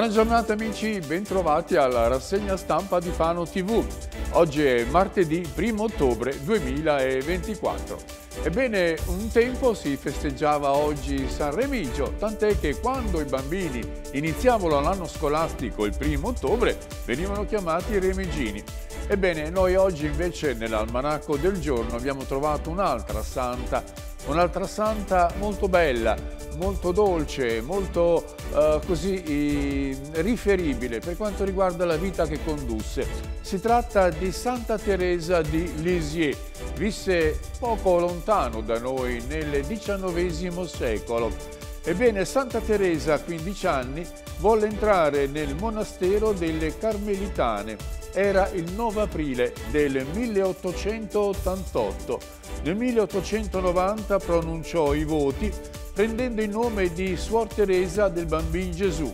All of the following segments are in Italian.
Buona giornata amici, bentrovati alla rassegna stampa di Fano TV. Oggi è martedì 1 ottobre 2024. Ebbene, un tempo si festeggiava oggi San Remigio, tant'è che quando i bambini iniziavano l'anno scolastico il 1 ottobre venivano chiamati Remigini. Ebbene, noi oggi invece nell'almanacco del giorno abbiamo trovato un'altra santa, un'altra santa molto bella, molto dolce, molto eh, così eh, riferibile per quanto riguarda la vita che condusse. Si tratta di Santa Teresa di Lisieux, visse poco lontano da noi nel XIX secolo. Ebbene, Santa Teresa, a 15 anni, volle entrare nel monastero delle Carmelitane. Era il 9 aprile del 1888. Nel 1890 pronunciò i voti prendendo il nome di Suor Teresa del Bambino Gesù.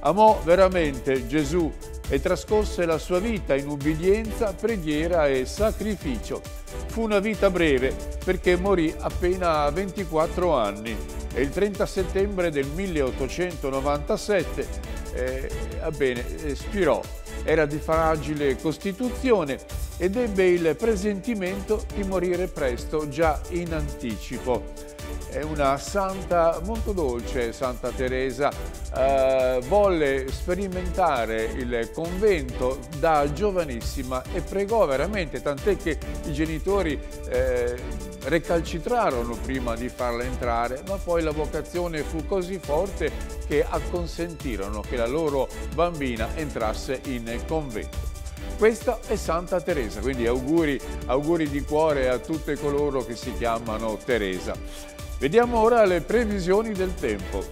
Amò veramente Gesù e trascorse la sua vita in ubbidienza, preghiera e sacrificio. Fu una vita breve perché morì appena a 24 anni e il 30 settembre del 1897 eh, bene, spirò. Era di fragile costituzione ed ebbe il presentimento di morire presto, già in anticipo è una santa molto dolce, Santa Teresa. Eh, volle sperimentare il convento da giovanissima e pregò veramente, tant'è che i genitori eh, recalcitrarono prima di farla entrare, ma poi la vocazione fu così forte che acconsentirono che la loro bambina entrasse in convento. Questa è Santa Teresa, quindi auguri, auguri di cuore a tutte coloro che si chiamano Teresa. Vediamo ora le previsioni del tempo.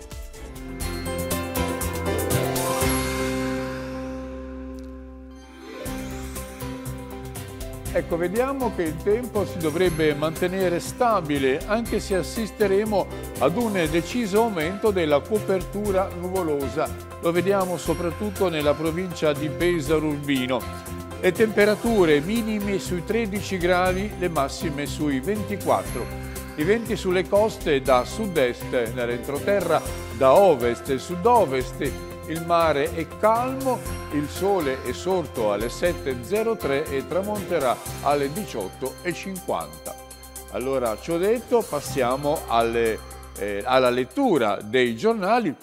Ecco, vediamo che il tempo si dovrebbe mantenere stabile anche se assisteremo ad un deciso aumento della copertura nuvolosa. Lo vediamo soprattutto nella provincia di Pesaro Urbino. Le temperature minime sui 13 gradi, le massime sui 24 gradi. I venti sulle coste da sud-est nell'entroterra, da ovest e sud-ovest, il mare è calmo, il sole è sorto alle 7.03 e tramonterà alle 18.50. Allora, ciò detto, passiamo alle, eh, alla lettura dei giornali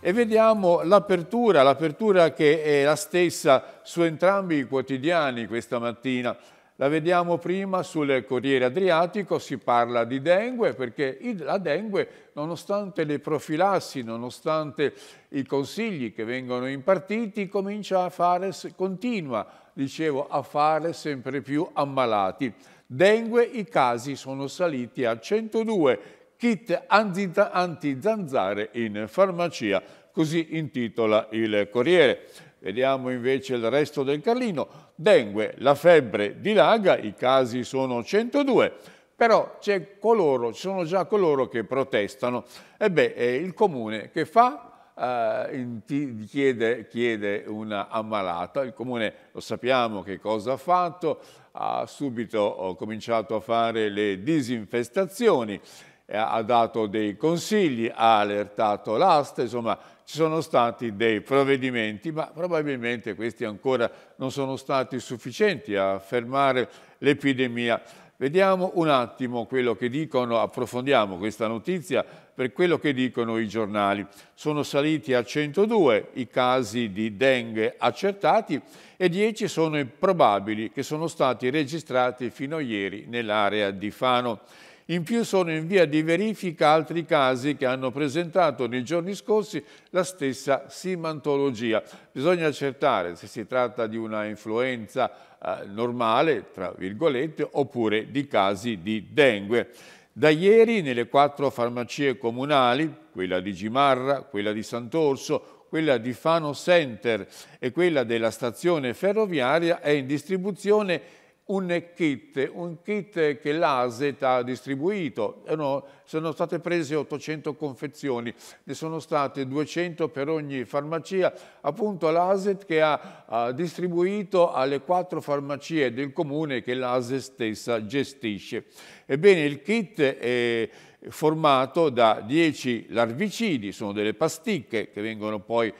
e vediamo l'apertura, l'apertura che è la stessa su entrambi i quotidiani questa mattina. La vediamo prima sul Corriere Adriatico, si parla di dengue perché la dengue, nonostante le profilassi, nonostante i consigli che vengono impartiti, comincia a fare, continua, dicevo, a fare sempre più ammalati. Dengue i casi sono saliti a 102, kit anti-zanzare in farmacia, così intitola il Corriere. Vediamo invece il resto del Carlino. Dengue, la febbre dilaga, i casi sono 102, però coloro, ci sono già coloro che protestano. E beh, è il comune che fa? Uh, chiede, chiede, una ammalata. Il comune lo sappiamo che cosa ha fatto, ha subito cominciato a fare le disinfestazioni ha dato dei consigli, ha allertato l'asta, insomma ci sono stati dei provvedimenti, ma probabilmente questi ancora non sono stati sufficienti a fermare l'epidemia. Vediamo un attimo quello che dicono, approfondiamo questa notizia per quello che dicono i giornali. Sono saliti a 102 i casi di dengue accertati e 10 sono i probabili che sono stati registrati fino a ieri nell'area di Fano. In più sono in via di verifica altri casi che hanno presentato nei giorni scorsi la stessa simantologia. Bisogna accertare se si tratta di una influenza eh, normale, tra virgolette, oppure di casi di dengue. Da ieri nelle quattro farmacie comunali, quella di Gimarra, quella di Sant'Orso, quella di Fano Center e quella della stazione ferroviaria è in distribuzione un kit, un kit che l'ASET ha distribuito, eh, sono state prese 800 confezioni, ne sono state 200 per ogni farmacia, appunto l'ASET che ha distribuito alle quattro farmacie del comune che l'ASET stessa gestisce. Ebbene il kit è formato da 10 larvicidi, sono delle pasticche che vengono poi,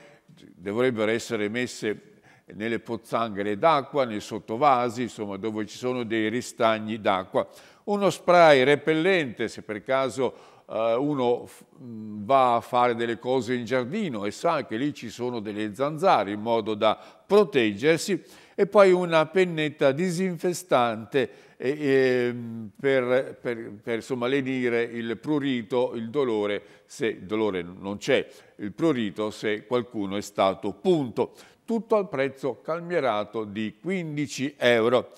dovrebbero essere messe nelle pozzanghere d'acqua, nei sottovasi, insomma dove ci sono dei ristagni d'acqua. Uno spray repellente se per caso eh, uno mm, va a fare delle cose in giardino e sa che lì ci sono delle zanzare in modo da proteggersi e poi una pennetta disinfestante mm, per, per, per lenire il prurito, il dolore, se il dolore non c'è, il prurito se qualcuno è stato punto tutto al prezzo calmierato di 15 euro.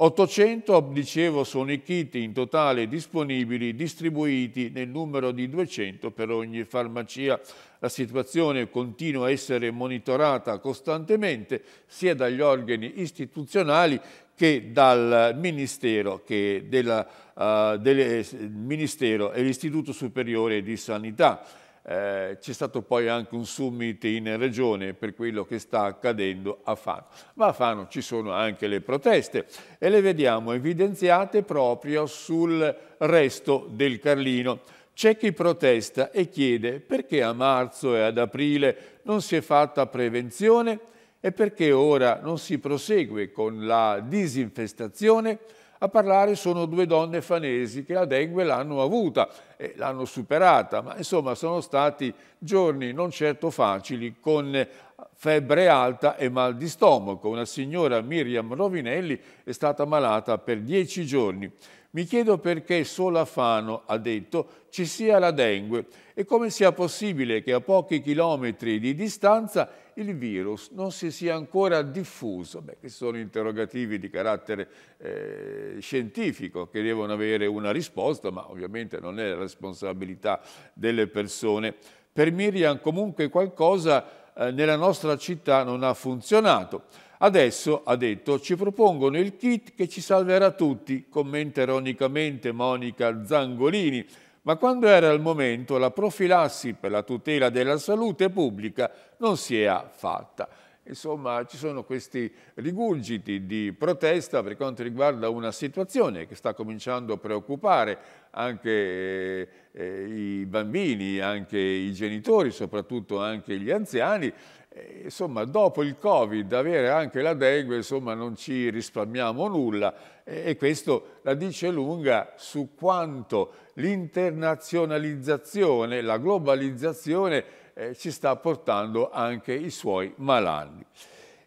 800, dicevo, sono i kit in totale disponibili, distribuiti nel numero di 200 per ogni farmacia. La situazione continua a essere monitorata costantemente sia dagli organi istituzionali che dal Ministero, che della, uh, delle, eh, Ministero e l'Istituto Superiore di Sanità eh, c'è stato poi anche un summit in regione per quello che sta accadendo a Fano. Ma a Fano ci sono anche le proteste e le vediamo evidenziate proprio sul resto del Carlino. C'è chi protesta e chiede perché a marzo e ad aprile non si è fatta prevenzione e perché ora non si prosegue con la disinfestazione a parlare sono due donne fanesi che la dengue l'hanno avuta e l'hanno superata, ma insomma sono stati giorni non certo facili con febbre alta e mal di stomaco. Una signora Miriam Rovinelli è stata malata per dieci giorni. Mi chiedo perché solo a Fano, ha detto, ci sia la dengue e come sia possibile che a pochi chilometri di distanza il virus non si sia ancora diffuso. Beh, questi sono interrogativi di carattere eh, scientifico che devono avere una risposta, ma ovviamente non è la responsabilità delle persone. Per Miriam comunque qualcosa eh, nella nostra città non ha funzionato. Adesso, ha detto, ci propongono il kit che ci salverà tutti, commenta ironicamente Monica Zangolini, ma quando era il momento la profilassi per la tutela della salute pubblica non si è fatta. Insomma, ci sono questi rigurgiti di protesta per quanto riguarda una situazione che sta cominciando a preoccupare anche eh, i bambini, anche i genitori, soprattutto anche gli anziani, eh, insomma, dopo il Covid, avere anche la dengue, insomma, non ci risparmiamo nulla e questo la dice lunga su quanto l'internazionalizzazione, la globalizzazione eh, ci sta portando anche i suoi malanni.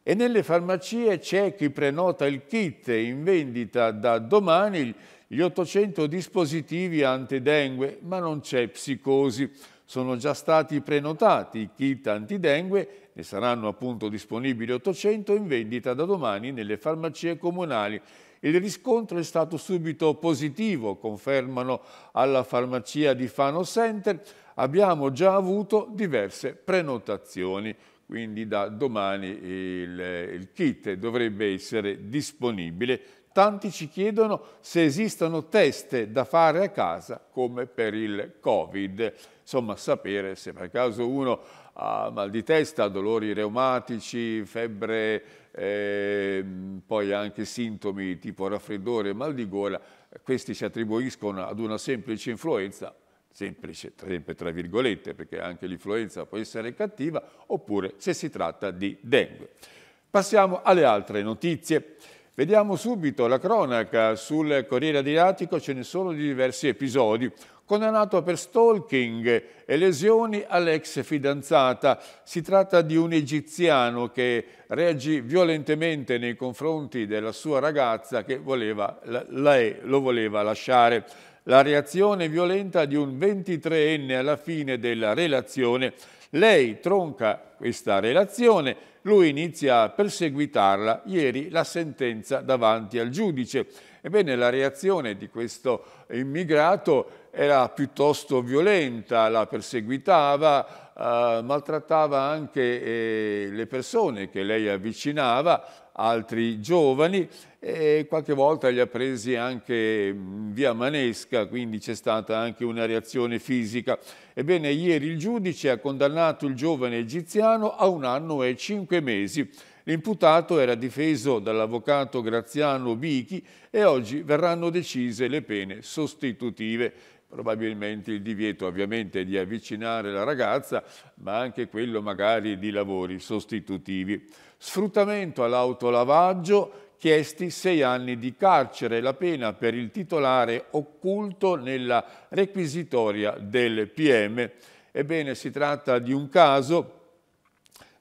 E nelle farmacie c'è chi prenota il kit in vendita da domani gli 800 dispositivi antidengue, ma non c'è psicosi sono già stati prenotati i kit antidengue, ne saranno appunto disponibili 800 in vendita da domani nelle farmacie comunali. Il riscontro è stato subito positivo, confermano alla farmacia di Fano Center. Abbiamo già avuto diverse prenotazioni, quindi da domani il, il kit dovrebbe essere disponibile. Tanti ci chiedono se esistono test da fare a casa come per il Covid insomma sapere se per caso uno ha mal di testa, dolori reumatici, febbre, eh, poi anche sintomi tipo raffreddore, mal di gola, questi si attribuiscono ad una semplice influenza, semplice sempre tra virgolette perché anche l'influenza può essere cattiva, oppure se si tratta di dengue. Passiamo alle altre notizie. Vediamo subito la cronaca sul Corriere Adriatico, ce ne sono di diversi episodi, condannato per stalking e lesioni all'ex fidanzata. Si tratta di un egiziano che reagì violentemente nei confronti della sua ragazza che voleva, lei lo voleva lasciare. La reazione violenta di un 23enne alla fine della relazione lei tronca questa relazione, lui inizia a perseguitarla. Ieri la sentenza davanti al giudice. Ebbene, la reazione di questo immigrato era piuttosto violenta, la perseguitava, eh, maltrattava anche eh, le persone che lei avvicinava, altri giovani e qualche volta li ha presi anche mm, via manesca, quindi c'è stata anche una reazione fisica. Ebbene, ieri il giudice ha condannato il giovane egiziano a un anno e cinque mesi. L'imputato era difeso dall'avvocato Graziano Bichi e oggi verranno decise le pene sostitutive probabilmente il divieto ovviamente di avvicinare la ragazza, ma anche quello magari di lavori sostitutivi. Sfruttamento all'autolavaggio, chiesti sei anni di carcere, la pena per il titolare occulto nella requisitoria del PM. Ebbene, si tratta di un caso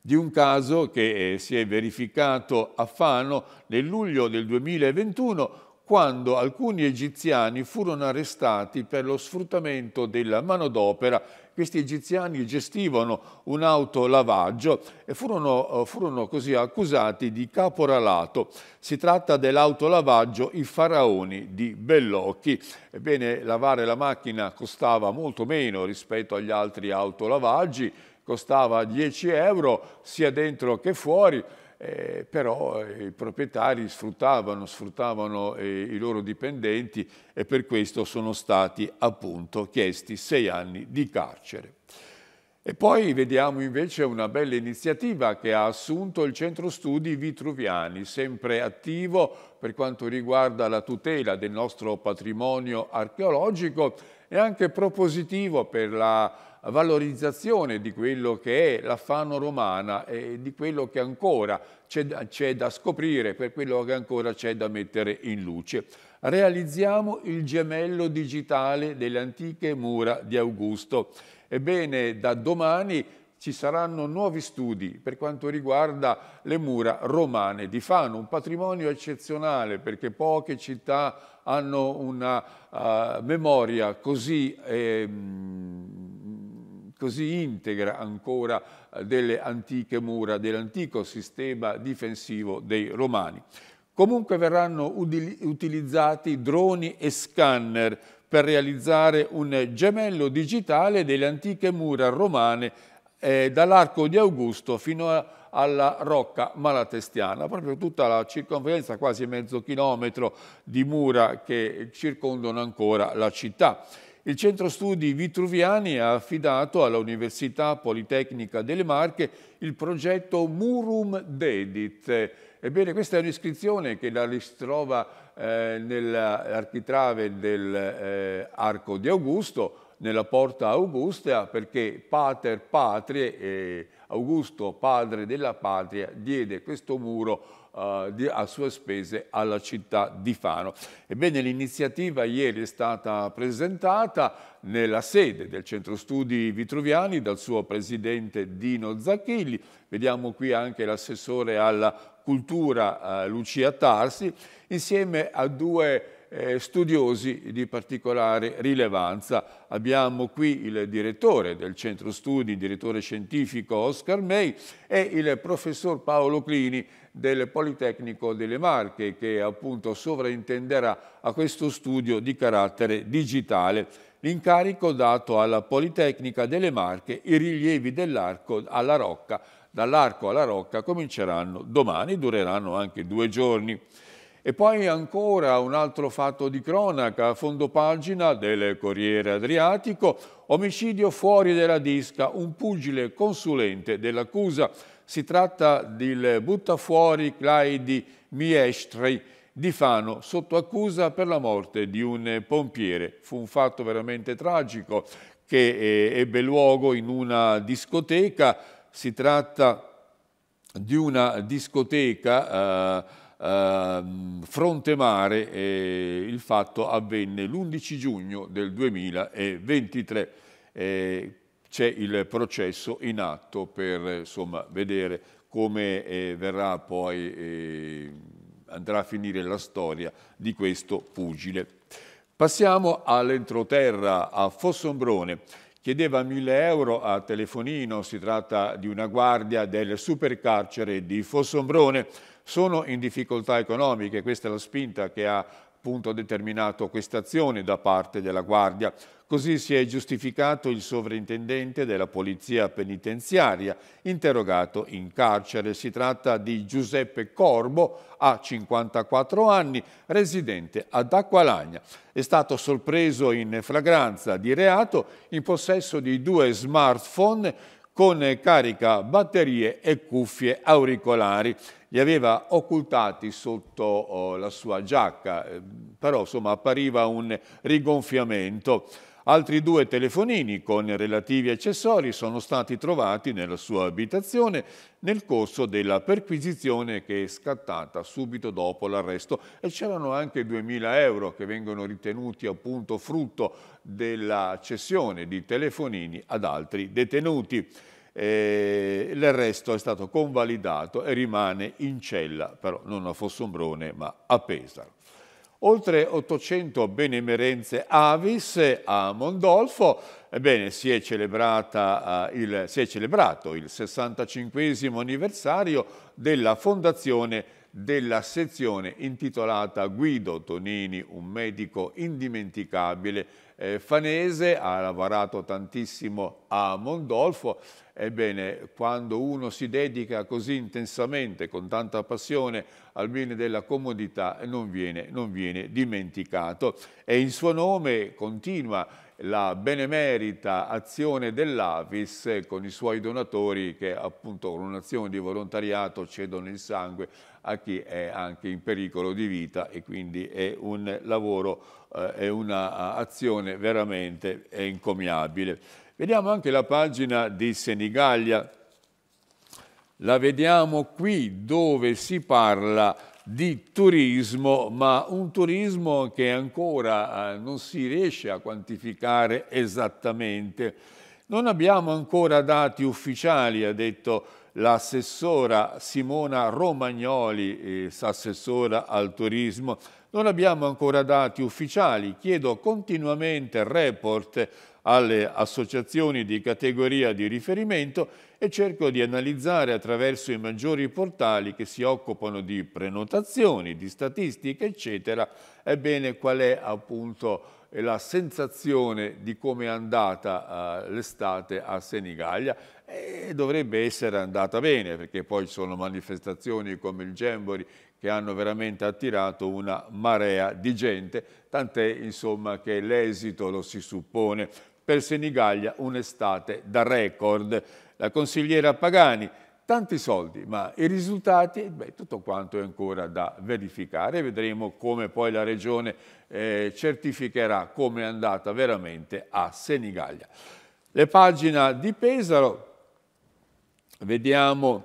di un caso che eh, si è verificato a Fano nel luglio del 2021 quando alcuni egiziani furono arrestati per lo sfruttamento della manodopera. Questi egiziani gestivano un autolavaggio e furono, eh, furono così accusati di caporalato. Si tratta dell'autolavaggio I faraoni di Bellocchi. Ebbene, lavare la macchina costava molto meno rispetto agli altri autolavaggi, costava 10 euro sia dentro che fuori eh, però eh, i proprietari sfruttavano, sfruttavano eh, i loro dipendenti e per questo sono stati appunto chiesti sei anni di carcere. E poi vediamo invece una bella iniziativa che ha assunto il Centro Studi Vitruviani, sempre attivo per quanto riguarda la tutela del nostro patrimonio archeologico e anche propositivo per la valorizzazione di quello che è la Fano romana e di quello che ancora c'è da scoprire, per quello che ancora c'è da mettere in luce. Realizziamo il gemello digitale delle antiche mura di Augusto. Ebbene, da domani ci saranno nuovi studi per quanto riguarda le mura romane di Fano, un patrimonio eccezionale perché poche città hanno una uh, memoria così, eh, così, integra ancora eh, delle antiche mura, dell'antico sistema difensivo dei romani. Comunque verranno utilizzati droni e scanner per realizzare un gemello digitale delle antiche mura romane eh, dall'arco di Augusto fino a, alla Rocca Malatestiana, proprio tutta la circonferenza, quasi mezzo chilometro di mura che circondano ancora la città. Il centro studi Vitruviani ha affidato all'Università Politecnica delle Marche il progetto Murum Dedit. Ebbene, questa è un'iscrizione che la ritrova eh, nell'architrave dell'Arco eh, di Augusto, nella porta Augusta perché pater patrie, eh, Augusto padre della patria, diede questo muro eh, a sue spese alla città di Fano. Ebbene l'iniziativa ieri è stata presentata nella sede del Centro Studi Vitruviani dal suo presidente Dino Zacchilli, vediamo qui anche l'assessore alla cultura eh, Lucia Tarsi, insieme a due eh, studiosi di particolare rilevanza. Abbiamo qui il direttore del centro studi, il direttore scientifico Oscar May e il professor Paolo Clini del Politecnico delle Marche che appunto sovrintenderà a questo studio di carattere digitale. L'incarico dato alla Politecnica delle Marche, i rilievi dell'arco alla Rocca, dall'arco alla Rocca cominceranno domani, dureranno anche due giorni. E poi ancora un altro fatto di cronaca, a fondo pagina del Corriere Adriatico, omicidio fuori della disca, un pugile consulente dell'accusa. Si tratta del buttafuori Claidi Miestri di Fano, sotto accusa per la morte di un pompiere. Fu un fatto veramente tragico che eh, ebbe luogo in una discoteca. Si tratta di una discoteca... Eh, eh, fronte mare e il fatto avvenne l'11 giugno del 2023. Eh, c'è il processo in atto per insomma, vedere come eh, verrà poi, eh, andrà a finire la storia di questo pugile. Passiamo all'entroterra, a Fossombrone. Chiedeva 1000 euro a telefonino, si tratta di una guardia del supercarcere di Fossombrone sono in difficoltà economiche, questa è la spinta che ha appunto determinato questa azione da parte della Guardia. Così si è giustificato il sovrintendente della Polizia Penitenziaria, interrogato in carcere. Si tratta di Giuseppe Corbo, a 54 anni, residente ad Acqualagna. È stato sorpreso in flagranza di reato in possesso di due smartphone con carica batterie e cuffie auricolari li aveva occultati sotto oh, la sua giacca, eh, però insomma appariva un rigonfiamento. Altri due telefonini con relativi accessori sono stati trovati nella sua abitazione nel corso della perquisizione che è scattata subito dopo l'arresto e c'erano anche 2.000 euro che vengono ritenuti appunto frutto della cessione di telefonini ad altri detenuti eh, l'arresto è stato convalidato e rimane in cella, però non a Fossombrone ma a Pesaro. Oltre 800 benemerenze Avis a Mondolfo, ebbene si è, celebrata, eh, il, si è celebrato il 65 anniversario della fondazione della sezione intitolata Guido Tonini, un medico indimenticabile eh, fanese, ha lavorato tantissimo a Mondolfo. Ebbene, quando uno si dedica così intensamente, con tanta passione, al bene della comodità, non viene, non viene dimenticato. E in suo nome continua la benemerita azione dell'Avis con i suoi donatori che appunto con un'azione di volontariato cedono il sangue a chi è anche in pericolo di vita e quindi è un lavoro, eh, è un'azione veramente encomiabile. Vediamo anche la pagina di Senigallia, la vediamo qui dove si parla di turismo, ma un turismo che ancora eh, non si riesce a quantificare esattamente. Non abbiamo ancora dati ufficiali, ha detto l'assessora Simona Romagnoli, eh, assessora al turismo. Non abbiamo ancora dati ufficiali, chiedo continuamente report alle associazioni di categoria di riferimento e cerco di analizzare attraverso i maggiori portali che si occupano di prenotazioni, di statistiche, eccetera, ebbene qual è appunto la sensazione di come è andata uh, l'estate a Senigallia e eh, dovrebbe essere andata bene perché poi ci sono manifestazioni come il Gembori che hanno veramente attirato una marea di gente, tant'è insomma che l'esito lo si suppone per Senigallia un'estate da record la consigliera Pagani, tanti soldi, ma i risultati, beh, tutto quanto è ancora da verificare, vedremo come poi la Regione eh, certificherà come è andata veramente a Senigallia. Le pagine di Pesaro, vediamo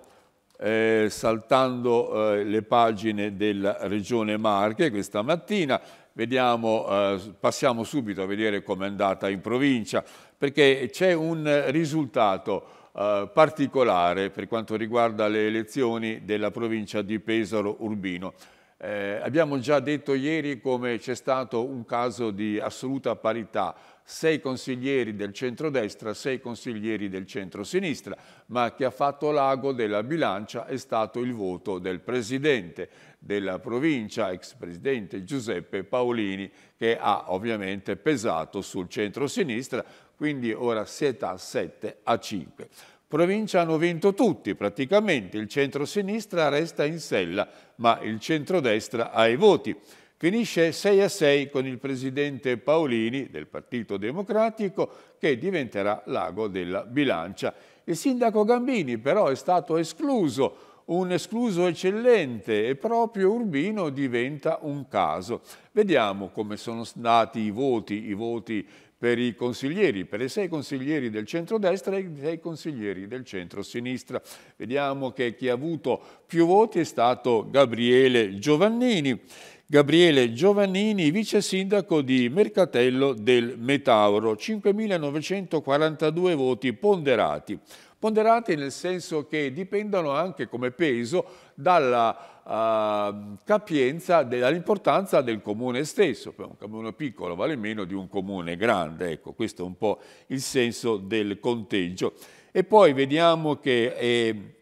eh, saltando eh, le pagine della Regione Marche questa mattina, Vediamo, eh, passiamo subito a vedere com'è andata in provincia, perché c'è un risultato eh, particolare per quanto riguarda le elezioni della provincia di Pesaro Urbino. Eh, abbiamo già detto ieri come c'è stato un caso di assoluta parità, sei consiglieri del centrodestra, sei consiglieri del centro-sinistra, ma che ha fatto l'ago della bilancia è stato il voto del presidente della provincia, ex presidente Giuseppe Paolini, che ha ovviamente pesato sul centro-sinistra, quindi ora siete a 7 a 5. Provincia hanno vinto tutti praticamente, il centro-sinistra resta in sella, ma il centro-destra ha i voti. Finisce 6 a 6 con il presidente Paolini del Partito Democratico che diventerà l'ago della bilancia. Il sindaco Gambini però è stato escluso un escluso eccellente e proprio Urbino diventa un caso. Vediamo come sono stati i voti, i voti per i consiglieri, per i sei consiglieri del centro-destra e i sei consiglieri del centro-sinistra. Vediamo che chi ha avuto più voti è stato Gabriele Giovannini. Gabriele Giovannini, vice sindaco di Mercatello del Metauro, 5.942 voti ponderati. Ponderati nel senso che dipendono anche come peso dalla Ehm, capienza, dell'importanza del comune stesso. Un comune piccolo vale meno di un comune grande, ecco, questo è un po' il senso del conteggio. E poi vediamo che, eh,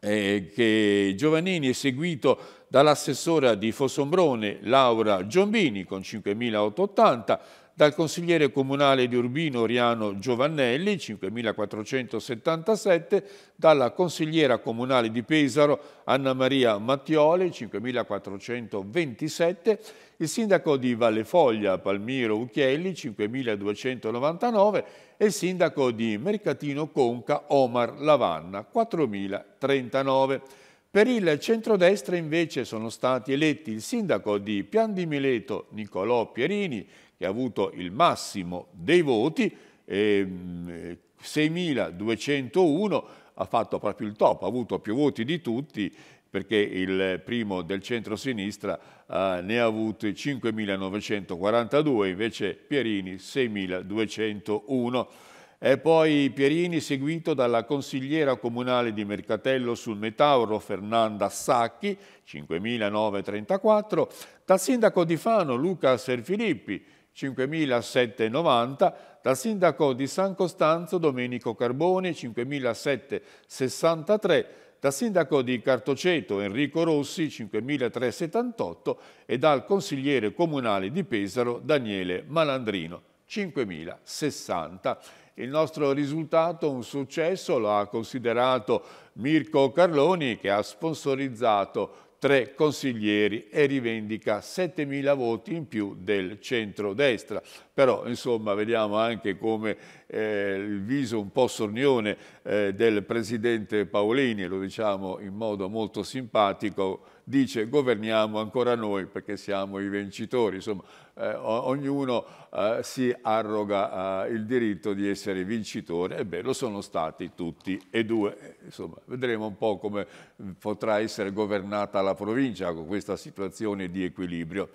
eh, che Giovannini è seguito dall'assessora di Fossombrone, Laura Giombini, con 5.880, dal consigliere comunale di Urbino Oriano Giovannelli, 5.477, dalla consigliera comunale di Pesaro Anna Maria Mattioli, 5.427, il sindaco di Vallefoglia Palmiro Ucchielli, 5.299 e il sindaco di Mercatino Conca Omar Lavanna, 4.039. Per il centrodestra invece sono stati eletti il sindaco di Pian di Mileto Nicolò Pierini, che ha avuto il massimo dei voti, eh, 6.201, mm, ha fatto proprio il top, ha avuto più voti di tutti perché il primo del centro-sinistra eh, ne ha avuti 5.942, invece Pierini 6.201. E poi Pierini seguito dalla consigliera comunale di Mercatello sul Metauro Fernanda Sacchi, 5.934, dal sindaco di Fano Luca Serfilippi, 5.790, dal sindaco di San Costanzo Domenico Carboni 5.763, dal sindaco di Cartoceto Enrico Rossi 5.378 e dal consigliere comunale di Pesaro Daniele Malandrino 5.060. Il nostro risultato, un successo, lo ha considerato Mirko Carloni che ha sponsorizzato tre consiglieri e rivendica 7.000 voti in più del centrodestra. Però insomma vediamo anche come eh, il viso un po' sornione eh, del presidente Paolini, lo diciamo in modo molto simpatico, dice governiamo ancora noi perché siamo i vincitori, insomma eh, ognuno eh, si arroga eh, il diritto di essere vincitore e beh lo sono stati tutti e due, insomma vedremo un po' come potrà essere governata la provincia con questa situazione di equilibrio.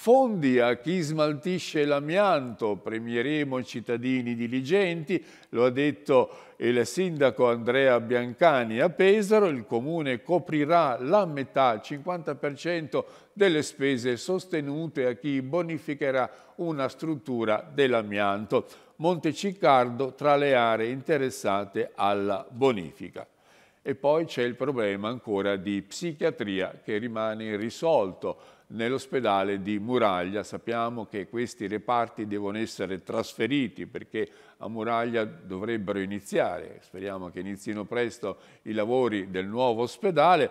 Fondi a chi smaltisce l'amianto, premieremo cittadini diligenti, lo ha detto il sindaco Andrea Biancani a Pesaro, il comune coprirà la metà, il 50% delle spese sostenute a chi bonificherà una struttura dell'amianto. Monteciccardo tra le aree interessate alla bonifica. E poi c'è il problema ancora di psichiatria che rimane irrisolto nell'ospedale di Muraglia. Sappiamo che questi reparti devono essere trasferiti perché a Muraglia dovrebbero iniziare, speriamo che inizino presto i lavori del nuovo ospedale,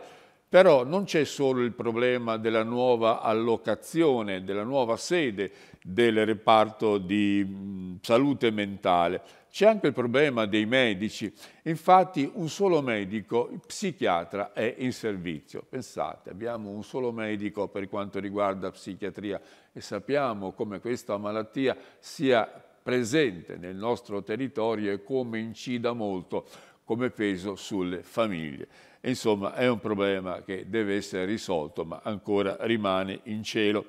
però non c'è solo il problema della nuova allocazione, della nuova sede del reparto di salute mentale, c'è anche il problema dei medici. Infatti un solo medico psichiatra è in servizio. Pensate, abbiamo un solo medico per quanto riguarda psichiatria e sappiamo come questa malattia sia presente nel nostro territorio e come incida molto come peso sulle famiglie. Insomma, è un problema che deve essere risolto, ma ancora rimane in cielo.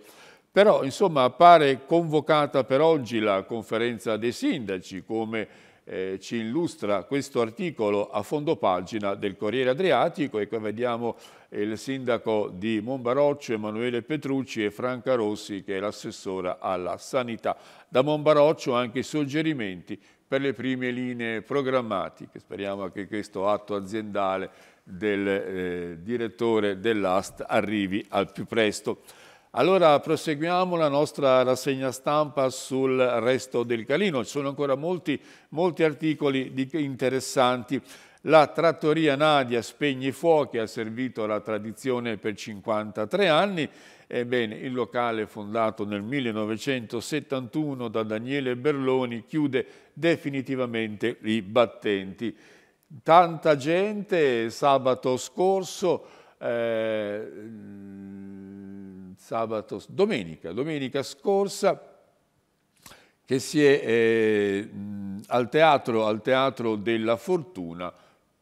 Però, insomma, appare convocata per oggi la conferenza dei sindaci, come eh, ci illustra questo articolo a fondo pagina del Corriere Adriatico e qui vediamo eh, il sindaco di Monbaroccio, Emanuele Petrucci e Franca Rossi, che è l'assessora alla sanità. Da Monbaroccio anche suggerimenti per le prime linee programmatiche. Speriamo che questo atto aziendale del eh, direttore dell'AST arrivi al più presto. Allora proseguiamo la nostra rassegna stampa sul resto del Calino. Ci sono ancora molti, molti articoli interessanti. La trattoria Nadia spegne i Fuochi ha servito la tradizione per 53 anni. Ebbene, il locale fondato nel 1971 da Daniele Berloni chiude definitivamente i battenti. Tanta gente sabato scorso, eh, sabato, domenica, domenica scorsa, che si è eh, al, teatro, al Teatro della Fortuna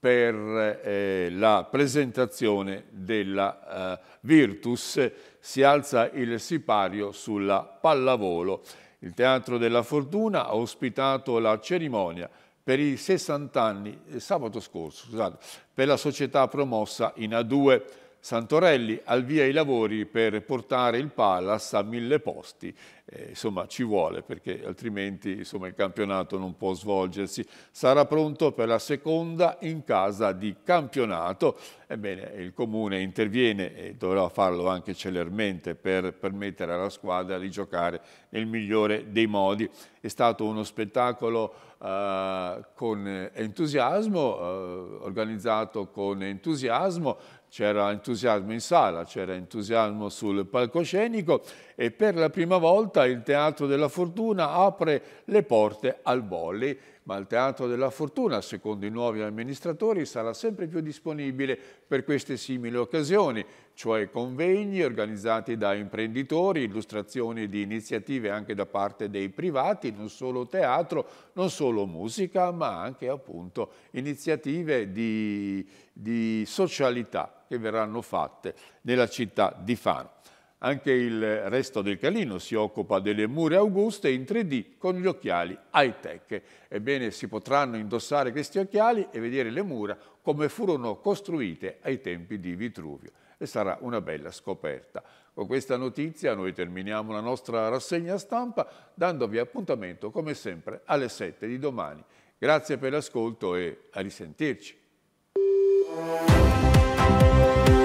per eh, la presentazione della eh, Virtus. Si alza il sipario sulla pallavolo. Il Teatro della Fortuna ha ospitato la cerimonia per i 60 anni, eh, sabato scorso, scusate, per la società promossa in A2. Santorelli al via i lavori per portare il Palace a mille posti. Eh, insomma, ci vuole perché altrimenti insomma, il campionato non può svolgersi. Sarà pronto per la seconda in casa di campionato. Ebbene, il Comune interviene e dovrà farlo anche celermente per permettere alla squadra di giocare nel migliore dei modi. È stato uno spettacolo eh, con entusiasmo, eh, organizzato con entusiasmo, c'era entusiasmo in sala, c'era entusiasmo sul palcoscenico e per la prima volta il Teatro della Fortuna apre le porte al volley ma il Teatro della Fortuna, secondo i nuovi amministratori, sarà sempre più disponibile per queste simili occasioni, cioè convegni organizzati da imprenditori, illustrazioni di iniziative anche da parte dei privati, non solo teatro, non solo musica, ma anche appunto iniziative di, di socialità che verranno fatte nella città di Fano. Anche il resto del Calino si occupa delle mura auguste in 3D con gli occhiali high-tech. Ebbene, si potranno indossare questi occhiali e vedere le mura come furono costruite ai tempi di Vitruvio. E sarà una bella scoperta. Con questa notizia noi terminiamo la nostra rassegna stampa dandovi appuntamento come sempre alle 7 di domani. Grazie per l'ascolto e a risentirci. Música